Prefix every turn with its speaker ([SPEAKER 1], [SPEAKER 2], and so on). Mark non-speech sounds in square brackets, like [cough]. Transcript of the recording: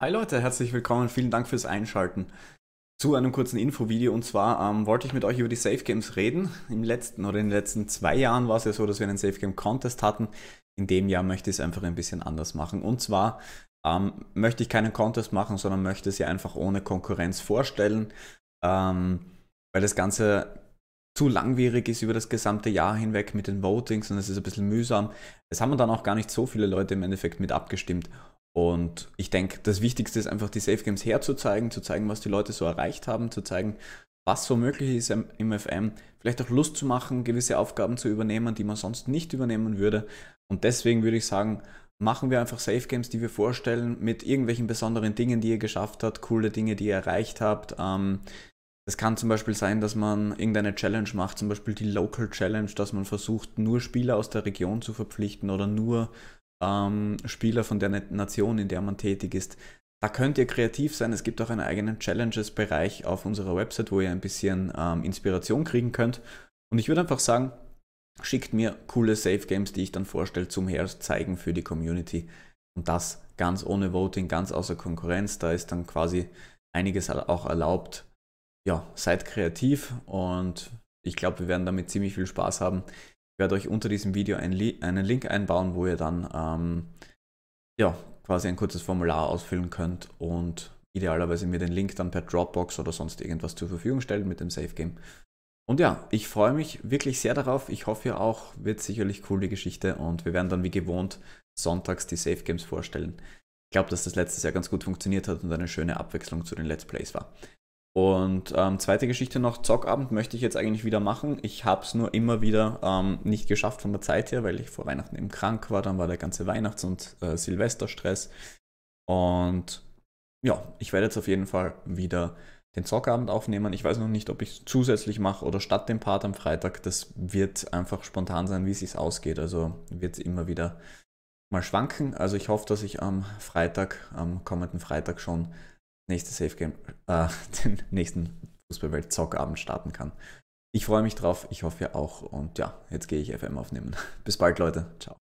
[SPEAKER 1] Hi Leute, herzlich willkommen, vielen Dank fürs Einschalten. Zu einem kurzen Infovideo und zwar ähm, wollte ich mit euch über die Safe Games reden. Im letzten oder in den letzten zwei Jahren war es ja so, dass wir einen Safe Game Contest hatten. In dem Jahr möchte ich es einfach ein bisschen anders machen. Und zwar ähm, möchte ich keinen Contest machen, sondern möchte es ja einfach ohne Konkurrenz vorstellen, ähm, weil das Ganze zu langwierig ist über das gesamte Jahr hinweg mit den Votings und es ist ein bisschen mühsam. Es haben dann auch gar nicht so viele Leute im Endeffekt mit abgestimmt. Und ich denke, das Wichtigste ist einfach, die Safe Games herzuzeigen, zu zeigen, was die Leute so erreicht haben, zu zeigen, was so möglich ist im FM, vielleicht auch Lust zu machen, gewisse Aufgaben zu übernehmen, die man sonst nicht übernehmen würde. Und deswegen würde ich sagen, machen wir einfach Safe Games, die wir vorstellen, mit irgendwelchen besonderen Dingen, die ihr geschafft habt, coole Dinge, die ihr erreicht habt. Ähm, es kann zum Beispiel sein, dass man irgendeine Challenge macht, zum Beispiel die Local Challenge, dass man versucht, nur Spieler aus der Region zu verpflichten oder nur ähm, Spieler von der Nation, in der man tätig ist. Da könnt ihr kreativ sein. Es gibt auch einen eigenen Challenges-Bereich auf unserer Website, wo ihr ein bisschen ähm, Inspiration kriegen könnt. Und ich würde einfach sagen, schickt mir coole Safe Games, die ich dann vorstelle, zum Herzeigen für die Community. Und das ganz ohne Voting, ganz außer Konkurrenz. Da ist dann quasi einiges auch erlaubt. Ja, seid kreativ und ich glaube, wir werden damit ziemlich viel Spaß haben. Ich werde euch unter diesem Video einen, Li einen Link einbauen, wo ihr dann ähm, ja, quasi ein kurzes Formular ausfüllen könnt und idealerweise mir den Link dann per Dropbox oder sonst irgendwas zur Verfügung stellt mit dem Safe Game. Und ja, ich freue mich wirklich sehr darauf. Ich hoffe ihr auch, wird sicherlich cool die Geschichte und wir werden dann wie gewohnt sonntags die Safe Games vorstellen. Ich glaube, dass das letztes Jahr ganz gut funktioniert hat und eine schöne Abwechslung zu den Let's Plays war. Und ähm, zweite Geschichte noch, Zockabend möchte ich jetzt eigentlich wieder machen. Ich habe es nur immer wieder ähm, nicht geschafft von der Zeit her, weil ich vor Weihnachten eben krank war. Dann war der ganze Weihnachts- und äh, Silvesterstress. Und ja, ich werde jetzt auf jeden Fall wieder den Zockabend aufnehmen. Ich weiß noch nicht, ob ich es zusätzlich mache oder statt dem Part am Freitag. Das wird einfach spontan sein, wie es ausgeht. Also wird es immer wieder mal schwanken. Also ich hoffe, dass ich am Freitag, am kommenden Freitag schon nächste Safe Game, äh, [laughs] den nächsten Fußballwelt-Zockabend starten kann. Ich freue mich drauf, ich hoffe ihr auch und ja, jetzt gehe ich FM aufnehmen. [laughs] Bis bald, Leute. Ciao.